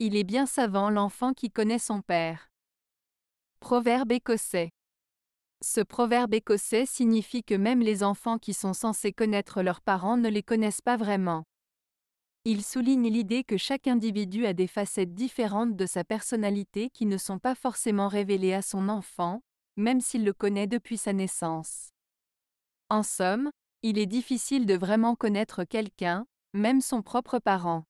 Il est bien savant l'enfant qui connaît son père. Proverbe écossais. Ce proverbe écossais signifie que même les enfants qui sont censés connaître leurs parents ne les connaissent pas vraiment. Il souligne l'idée que chaque individu a des facettes différentes de sa personnalité qui ne sont pas forcément révélées à son enfant, même s'il le connaît depuis sa naissance. En somme, il est difficile de vraiment connaître quelqu'un, même son propre parent.